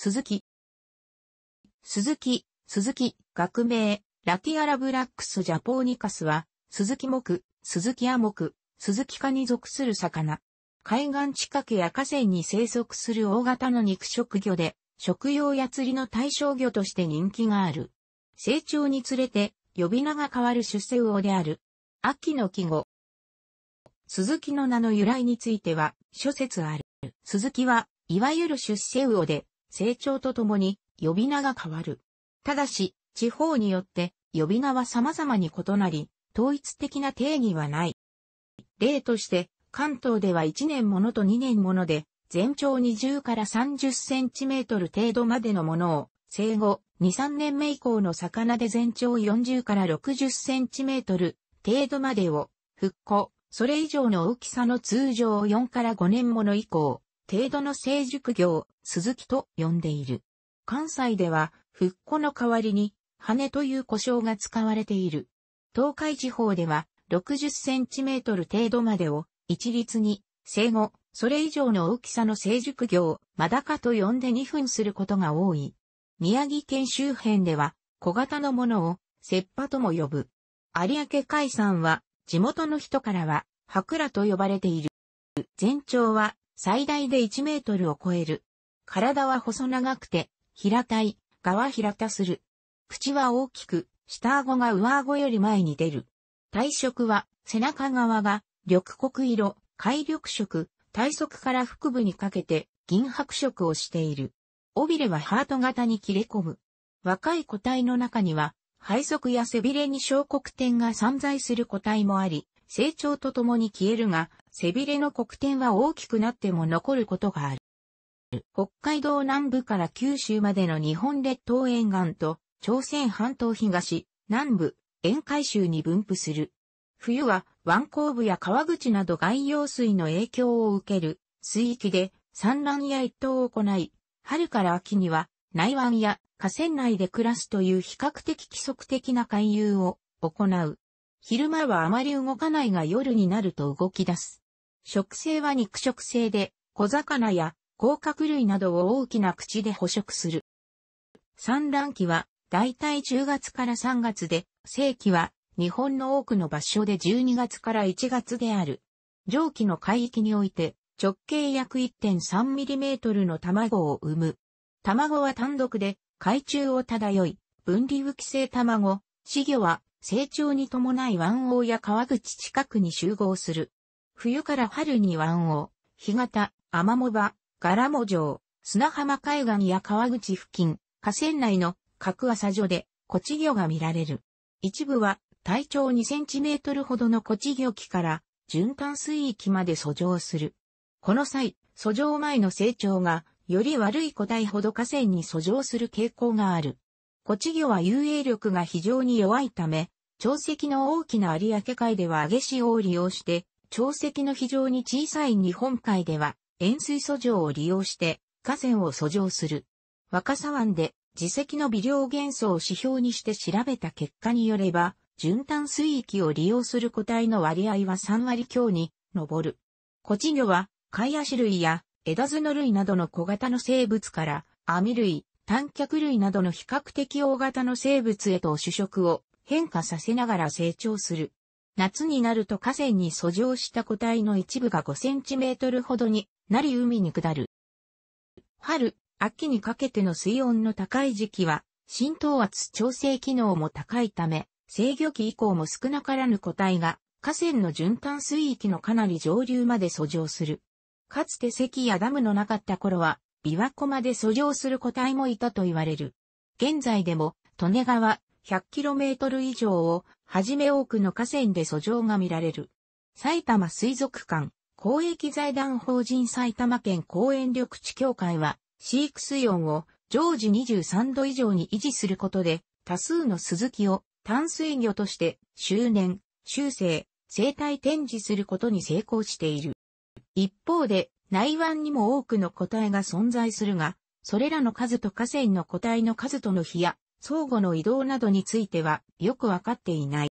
鈴木。鈴木、鈴木、学名、ラティアラブラックスジャポーニカスは、鈴木木、鈴木亜木、鈴木科に属する魚。海岸近くや河川に生息する大型の肉食魚で、食用や釣りの対象魚として人気がある。成長につれて、呼び名が変わる出世魚である。秋の季語。鈴木の名の由来については、諸説ある。鈴木は、いわゆる出世魚で、成長とともに呼び名が変わる。ただし、地方によって呼び名は様々に異なり、統一的な定義はない。例として、関東では1年ものと2年もので、全長20から30センチメートル程度までのものを、生後2、3年目以降の魚で全長40から60センチメートル程度までを、復興、それ以上の大きさの通常4から5年もの以降、程度の成熟業、鈴木と呼んでいる。関西では、復古の代わりに、羽という呼称が使われている。東海地方では、60センチメートル程度までを、一律に、生後、それ以上の大きさの成熟業、マダカと呼んで2分することが多い。宮城県周辺では、小型のものを、切羽とも呼ぶ。有明海山は、地元の人からは、白羅と呼ばれている。全長は最大で1メートルを超える。体は細長くて、平たい、側平たする。口は大きく、下顎が上顎より前に出る。体色は、背中側が、緑黒色、海緑色、体側から腹部にかけて、銀白色をしている。尾びれはハート型に切れ込む。若い個体の中には、背側や背びれに小黒点が散在する個体もあり、成長とともに消えるが、背びれの黒点は大きくなっても残ることがある。北海道南部から九州までの日本列島沿岸と朝鮮半島東、南部、沿海州に分布する。冬は湾口部や川口など外洋水の影響を受ける水域で産卵や越冬を行い、春から秋には内湾や河川内で暮らすという比較的規則的な回遊を行う。昼間はあまり動かないが夜になると動き出す。食性は肉食性で、小魚や甲殻類などを大きな口で捕食する。産卵期は、だいたい10月から3月で、正期は、日本の多くの場所で12月から1月である。上記の海域において、直径約 1.3mm の卵を産む。卵は単独で、海中を漂い、分離浮き性卵、死魚は成長に伴い湾王や川口近くに集合する。冬から春に湾を、干潟、天藻場、柄藻城、砂浜海岸や川口付近、河川内の各浅所で、コチ魚が見られる。一部は体長2センチメートルほどのコチ魚木から循環水域まで遡上する。この際、遡上前の成長がより悪い個体ほど河川に遡上する傾向がある。コチ魚は遊泳力が非常に弱いため、潮汐の大きな有明海では上げ潮を利用して潮汐の非常に小さい日本海では、塩水素状を利用して、河川を遡上する。若狭湾で、自石の微量元素を指標にして調べた結果によれば、循環水域を利用する個体の割合は3割強に上る。コチ魚は、貝足類や枝頭類などの小型の生物から、網類、短脚類などの比較的大型の生物へと主食を変化させながら成長する。夏になると河川に遡上した個体の一部が5センチメートルほどになり海に下る。春、秋にかけての水温の高い時期は、浸透圧調整機能も高いため、制御期以降も少なからぬ個体が、河川の循環水域のかなり上流まで遡上する。かつて石やダムのなかった頃は、琵琶湖まで遡上する個体もいたと言われる。現在でも、利根川、100km 以上を、はじめ多くの河川で遡上が見られる。埼玉水族館、公益財団法人埼玉県公園緑地協会は、飼育水温を常時23度以上に維持することで、多数のスズキを淡水魚として周年、修正、生態展示することに成功している。一方で、内湾にも多くの個体が存在するが、それらの数と河川の個体の数との比や、相互の移動などについてはよくわかっていない。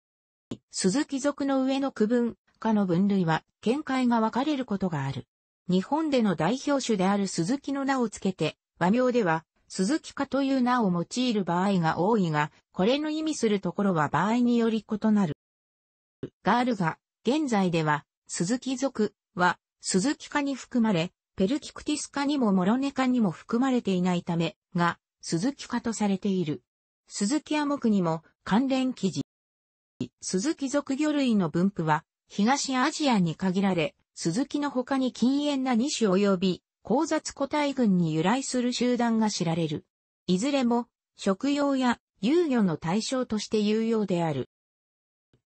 鈴木族の上の区分化の分類は見解が分かれることがある。日本での代表種である鈴木の名をつけて、和名では鈴木化という名を用いる場合が多いが、これの意味するところは場合により異なる。があるが、現在では鈴木族は鈴木化に含まれ、ペルキクティス化にもモロネ化にも含まれていないため、が、鈴木化とされている。鈴木亜クにも関連記事。鈴木属魚類の分布は、東アジアに限られ、鈴木の他に禁煙な2種及び、交雑個体群に由来する集団が知られる。いずれも、食用や遊魚の対象として有用である。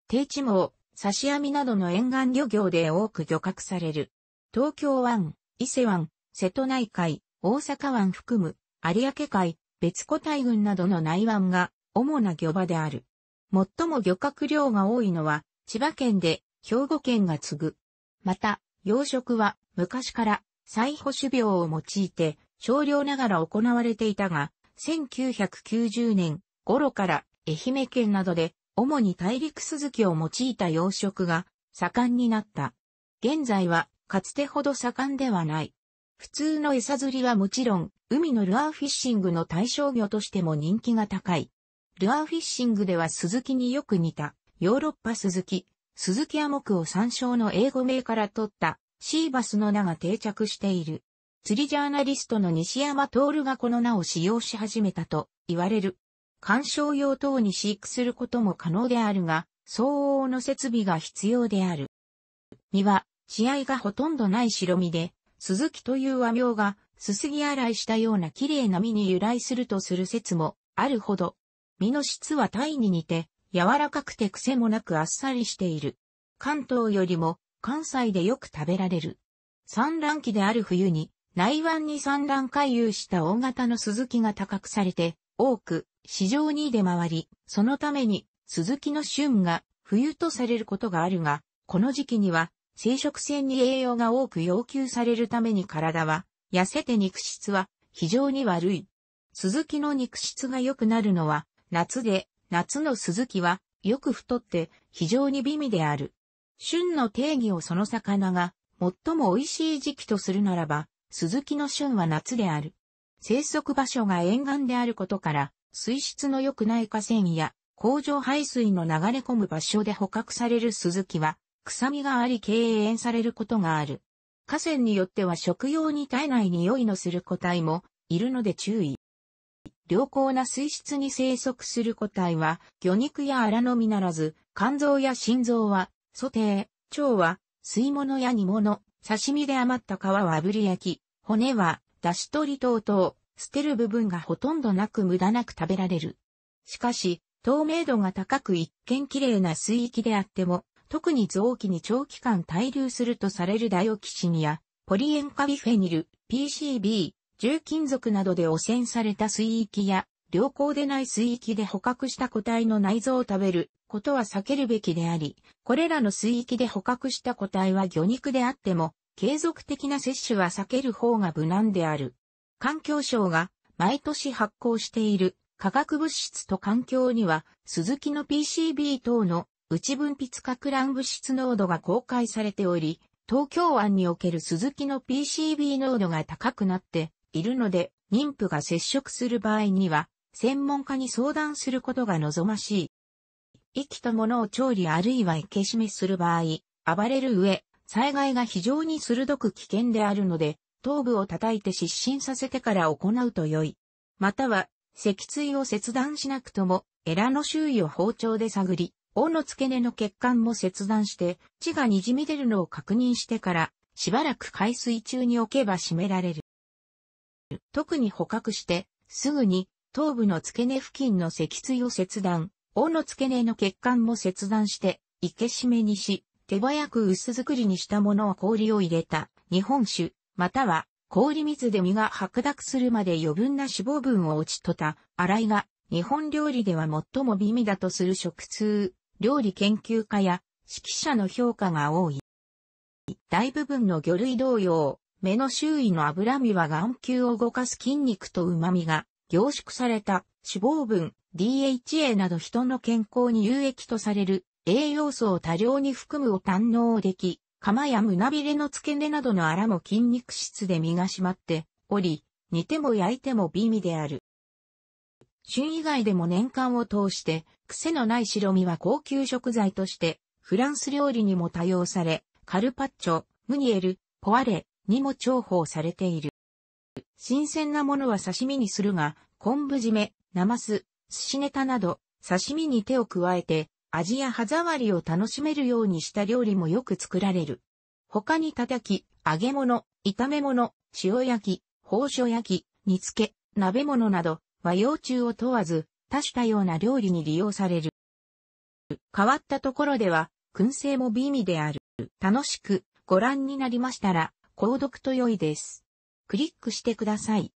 低地網、刺し網などの沿岸漁業で多く漁獲される。東京湾、伊勢湾、瀬戸内海、大阪湾含む、有明海、別個体群などの内湾が主な漁場である。最も漁獲量が多いのは千葉県で兵庫県が継ぐ。また、養殖は昔から再保守病を用いて少量ながら行われていたが、1990年頃から愛媛県などで主に大陸鈴木を用いた養殖が盛んになった。現在はかつてほど盛んではない。普通の餌釣りはもちろん、海のルアーフィッシングの対象魚としても人気が高い。ルアーフィッシングではスズキによく似た、ヨーロッパスズキ、スズキアモクを参照の英語名から取ったシーバスの名が定着している。釣りジャーナリストの西山徹がこの名を使用し始めたと言われる。観賞用等に飼育することも可能であるが、相応の設備が必要である。身は、血合がほとんどない白身で、鈴木という和名が、すすぎ洗いしたような綺麗な実に由来するとする説もあるほど、実の質はタイに似て、柔らかくて癖もなくあっさりしている。関東よりも関西でよく食べられる。産卵期である冬に、内湾に産卵回遊した大型のスズキが高くされて、多く市場に出回り、そのためにスズキの旬が冬とされることがあるが、この時期には生殖腺に栄養が多く要求されるために体は、痩せて肉質は非常に悪い。鈴木の肉質が良くなるのは、夏で、夏の鈴木は、よく太って非常に美味である。旬の定義をその魚が最も美味しい時期とするならば、鈴木の旬は夏である。生息場所が沿岸であることから、水質の良くない河川や工場排水の流れ込む場所で捕獲される鈴木は、臭みがあり敬遠されることがある。河川によっては食用に耐えない匂いのする個体もいるので注意。良好な水質に生息する個体は、魚肉や荒のみならず、肝臓や心臓は、ソテー、腸は、吸い物や煮物、刺身で余った皮は炙り焼き、骨は、出し取り等々、捨てる部分がほとんどなく無駄なく食べられる。しかし、透明度が高く一見綺麗な水域であっても、特に臓器に長期間滞留するとされるダイオキシンや、ポリ塩化ビフェニル、PCB、重金属などで汚染された水域や、良好でない水域で捕獲した個体の内臓を食べることは避けるべきであり、これらの水域で捕獲した個体は魚肉であっても、継続的な摂取は避ける方が無難である。環境省が毎年発行している化学物質と環境には、スズキの PCB 等の内分泌核乱物質濃度が公開されており、東京湾における鈴木の PCB 濃度が高くなっているので、妊婦が接触する場合には、専門家に相談することが望ましい。生きたものを調理あるいは生け締めする場合、暴れる上、災害が非常に鋭く危険であるので、頭部を叩いて失神させてから行うと良い。または、脊椎を切断しなくとも、エラの周囲を包丁で探り、王の付け根の血管も切断して、血が滲み出るのを確認してから、しばらく海水中に置けば締められる。特に捕獲して、すぐに頭部の付け根付近の脊椎を切断、王の付け根の血管も切断して、生け締めにし、手早く薄作りにしたものを氷を入れた、日本酒、または氷水で身が白濁するまで余分な脂肪分を落ちとた、洗いが、日本料理では最も美味だとする食通。料理研究家や指揮者の評価が多い。大部分の魚類同様、目の周囲の脂身は眼球を動かす筋肉と旨味が凝縮された脂肪分、DHA など人の健康に有益とされる栄養素を多量に含むを堪能でき、釜や胸びれの付け根などのあらも筋肉質で身が締まっており、煮ても焼いても美味である。旬以外でも年間を通して癖のない白身は高級食材として、フランス料理にも多用され、カルパッチョ、ムニエル、ポワレにも重宝されている。新鮮なものは刺身にするが、昆布締め、ナマス、寿司ネタなど、刺身に手を加えて、味や歯触りを楽しめるようにした料理もよく作られる。他に叩き、揚げ物、炒め物、塩焼き、包丁焼き、煮付け、鍋物など、和洋中を問わず、多種多様な料理に利用される。変わったところでは、燻製も美味である。楽しくご覧になりましたら、購読と良いです。クリックしてください。